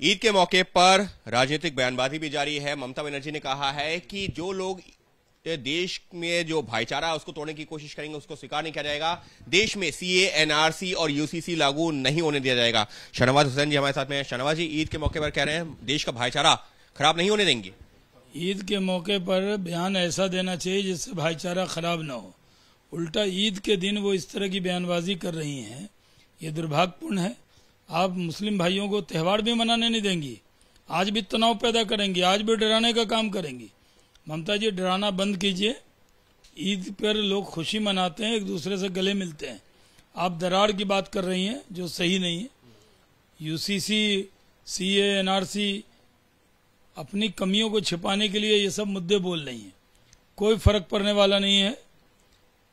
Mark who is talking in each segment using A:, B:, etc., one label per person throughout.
A: ईद के मौके पर राजनीतिक बयानबाजी भी जारी है ममता बनर्जी ने कहा है कि जो लोग देश में जो भाईचारा उसको तोड़ने की कोशिश करेंगे उसको स्वीकार नहीं किया जाएगा देश में सीए एनआरसी और यूसीसी लागू नहीं होने दिया जाएगा शनवाज हुसैन जी हमारे साथ में शनवाज जी ईद के मौके पर कह रहे हैं देश का भाईचारा खराब नहीं होने देंगे ईद के मौके
B: पर बयान ऐसा देना चाहिए जिससे भाईचारा खराब ना हो उल्टा ईद के दिन वो इस तरह की बयानबाजी कर रही हैं ये दुर्भाग्यपूर्ण है आप मुस्लिम भाइयों को त्यौहार भी मनाने नहीं देंगी आज भी तनाव पैदा करेंगी आज भी डराने का काम करेंगी ममता जी डराना बंद कीजिए ईद पर लोग खुशी मनाते हैं एक दूसरे से गले मिलते हैं आप दरार की बात कर रही हैं जो सही नहीं है यूसीसी सीए एनआरसी अपनी कमियों को छिपाने के लिए ये सब मुद्दे बोल रही हैं कोई फर्क पड़ने वाला नहीं है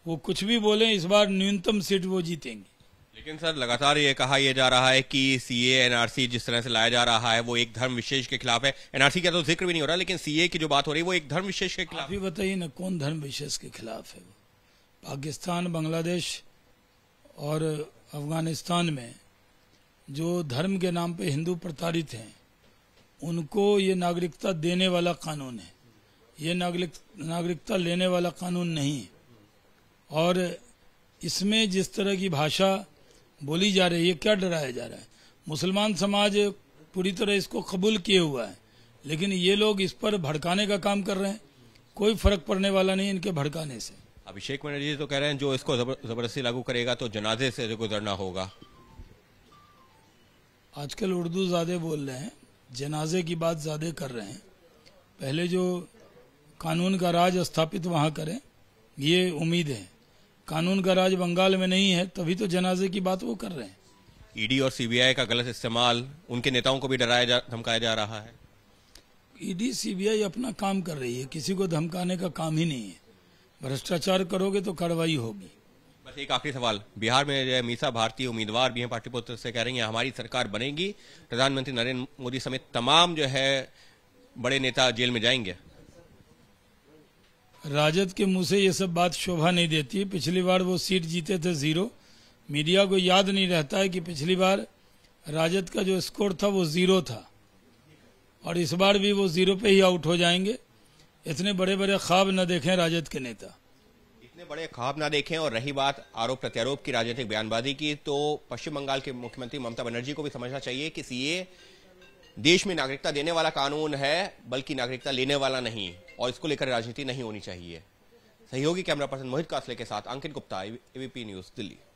B: वो कुछ भी बोले इस बार न्यूनतम सीट वो जीतेंगे
A: लेकिन सर लगातार ये कहा यह जा रहा है कि सी एनआरसी जिस तरह से लाया जा रहा है वो एक धर्म विशेष के खिलाफ है एनआरसी का तो जिक्र भी नहीं हो रहा लेकिन सीए की जो बात हो रही है वो एक धर्म विशेष के खिलाफ
B: अभी बताइए ना कौन धर्म विशेष के खिलाफ है पाकिस्तान बांग्लादेश और अफगानिस्तान में जो धर्म के नाम पे हिंदू प्रताड़ित हैं उनको ये नागरिकता देने वाला कानून है ये नागरिक नागरिकता लेने वाला कानून नहीं और इसमें जिस तरह की भाषा बोली जा रही है क्या डराया जा रहा है मुसलमान समाज पूरी तरह इसको कबूल किए हुआ है लेकिन ये लोग इस पर भड़काने का काम कर रहे हैं कोई
A: फर्क पड़ने वाला नहीं इनके
B: भड़काने से
A: अभिषेक बनर्जी तो कह रहे हैं जो इसको जबरदस्ती लागू करेगा तो जनाजे से गुजरना होगा
B: आजकल उर्दू ज्यादा बोल रहे हैं जनाजे की बात ज्यादा कर रहे हैं पहले जो कानून का राज स्थापित वहां करें ये उम्मीद है कानून का राज बंगाल में नहीं है
A: तभी तो जनाजे की बात वो कर रहे हैं ईडी और सीबीआई का गलत इस्तेमाल उनके नेताओं को भी डराया जा धमकाया जा रहा है
B: ईडी सीबीआई अपना काम कर रही है किसी को धमकाने का काम ही नहीं है भ्रष्टाचार करोगे तो कार्रवाई होगी
A: बस एक आखिरी सवाल बिहार में मीसा भारतीय उम्मीदवार भी हैं पाटलिपुत्र से कह रही हैं हमारी सरकार बनेगी प्रधानमंत्री नरेंद्र मोदी समेत तमाम जो है बड़े नेता जेल में जाएंगे
B: राजद के मुंह से ये सब बात शोभा नहीं देती पिछली बार वो सीट जीते थे जीरो मीडिया को याद नहीं रहता है कि पिछली बार राजद का जो स्कोर था वो जीरो था और इस बार भी वो जीरो पे ही आउट हो जाएंगे इतने बड़े बड़े ख्वाब न देखें राजद के नेता
A: इतने बड़े ख्वाब ना देखें और रही बात आरोप प्रत्यारोप की राजनीतिक बयानबाजी की तो पश्चिम बंगाल के मुख्यमंत्री ममता बनर्जी को भी समझना चाहिए कि सीए देश में नागरिकता देने वाला कानून है बल्कि नागरिकता लेने वाला नहीं और इसको लेकर राजनीति नहीं होनी चाहिए सहयोगी कैमरा पर्सन मोहित कासले के साथ अंकित गुप्ता एबीपी न्यूज दिल्ली